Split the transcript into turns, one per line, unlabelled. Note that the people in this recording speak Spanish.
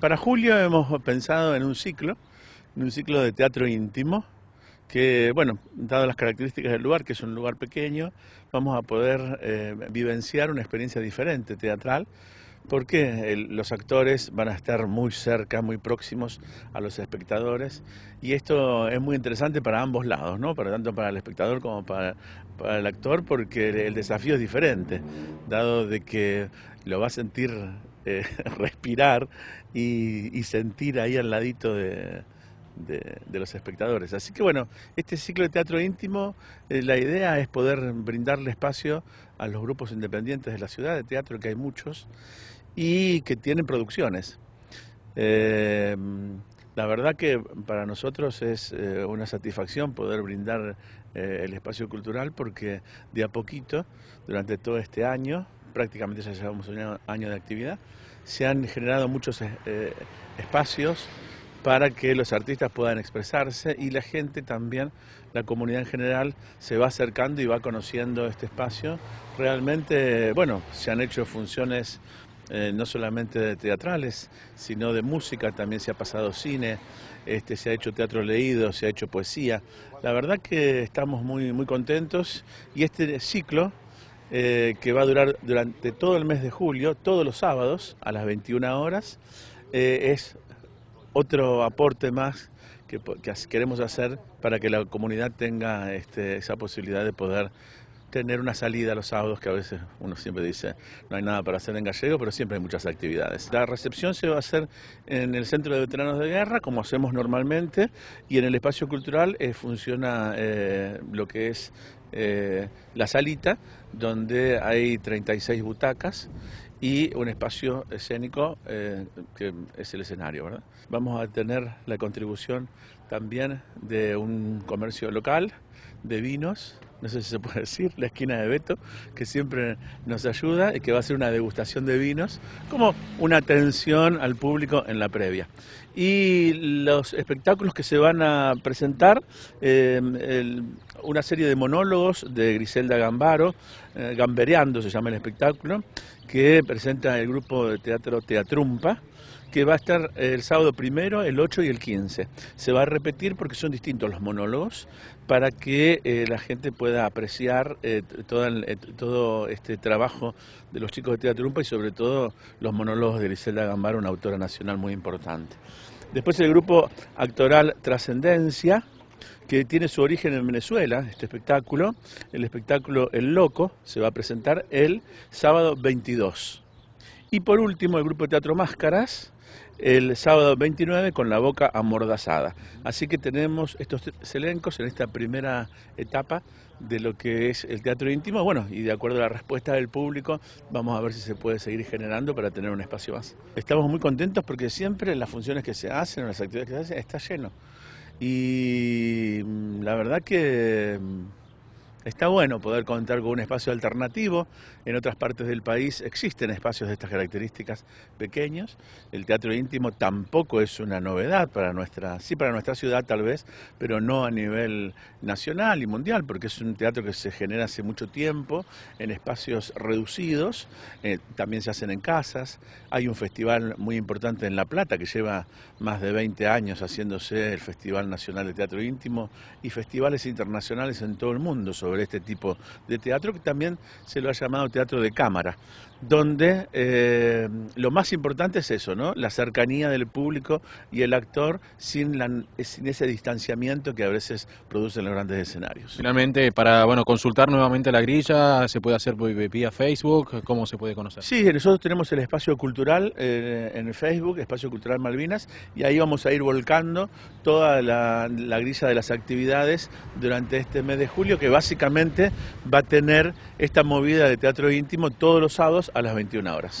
Para julio hemos pensado en un ciclo, en un ciclo de teatro íntimo, que, bueno, dado las características del lugar, que es un lugar pequeño, vamos a poder eh, vivenciar una experiencia diferente teatral, porque los actores van a estar muy cerca, muy próximos a los espectadores, y esto es muy interesante para ambos lados, ¿no? Para tanto para el espectador como para, el actor, porque el, el desafío es diferente, dado de que lo va a sentir eh, respirar y, sentir ahí al ladito de, los espectadores. Así que bueno, este ciclo de teatro íntimo, eh, la idea es poder brindarle espacio a los grupos independientes de la ciudad, de teatro que hay muchos, y que tienen producciones. Em, la verdad que para nosotros es eh, una satisfacción poder brindar el espacio cultural porque de a poquito, durante todo este año, prácticamente ya llevamos un año de actividad, se han generado muchos eh, espacios para que los artistas puedan expresarse y la gente también, la comunidad en general, se va acercando y va conociendo este espacio. Realmente, bueno, se han hecho funciones eh, no solamente teatrales, sino de música, también se ha pasado cine, este, se ha hecho teatro leído, se ha hecho poesía. La verdad que estamos muy, muy contentos y este ciclo eh, que va a durar durante todo el mes de julio, todos los sábados a las 21 horas. Eh, es otro aporte más que, queremos hacer para que la comunidad tenga este, esa posibilidad de poder tener una salida los sábados, que a veces uno siempre dice, no hay nada para hacer en gallego, pero siempre hay muchas actividades. La recepción se va a hacer en el Centro de Veteranos de Guerra, como hacemos normalmente, y en el espacio cultural eh, funciona eh, lo que es eh, la salita, donde hay 36 butacas y un espacio escénico que es el escenario. ¿verdad? Vamos a tener la contribución también de un comercio local de vinos, no sé si se puede decir, la esquina de Beto, que siempre nos ayuda y que va a ser una degustación de vinos, como una atención al público en la previa. Y los espectáculos que se van a presentar, eh, una serie de monólogos de Griselda Gambaro, eh, Gambereando se llama el espectáculo, que presenta el grupo de teatro Teatrumpa que va a estar eh, el sábado primero, el 8 y el 15. Se va a repetir porque son distintos los monólogos para que eh, la gente pueda apreciar eh, todo, este trabajo de los chicos de Teatro Umpa y sobre todo los monólogos de Griselda Gambar, una autora nacional muy importante. Después el grupo actoral Trascendencia, que tiene su origen en Venezuela, este espectáculo, el espectáculo El Loco, se va a presentar el sábado 22. Y por último, el grupo de teatro Máscaras, el sábado 29 con la boca amordazada. Así que tenemos estos elencos en esta primera etapa de lo que es el teatro íntimo. Bueno, y de acuerdo a la respuesta del público, vamos a ver si se puede seguir generando para tener un espacio más. Estamos muy contentos porque siempre las funciones que se hacen o las actividades que se hacen está lleno. Y mm, la verdad que mm, Está bueno poder contar con un espacio alternativo. En otras partes del país existen espacios de estas características pequeños. El teatro íntimo tampoco es una novedad para nuestra, sí para nuestra ciudad tal vez, pero no a nivel nacional y mundial, porque es un teatro que se genera hace mucho tiempo en espacios reducidos. Eh, también se hacen en casas. Hay un festival muy importante en La Plata que lleva más de 20 años haciéndose el Festival Nacional de Teatro Íntimo y festivales internacionales en todo el mundo. Sobre sobre este tipo de teatro, que también se lo ha llamado teatro de cámara, donde eh, lo más importante es eso, ¿no? La cercanía del público y el actor sin, la, sin ese distanciamiento que a veces producen los grandes escenarios. Finalmente, para bueno consultar nuevamente la grilla, ¿se puede hacer vía Facebook? ¿Cómo se puede conocer? Sí, nosotros tenemos el espacio cultural eh, en Facebook, Espacio Cultural Malvinas, y ahí vamos a ir volcando toda la, la grilla de las actividades durante este mes de julio, que básicamente básicamente va a tener esta movida de teatro íntimo todos los sábados a las 21 horas.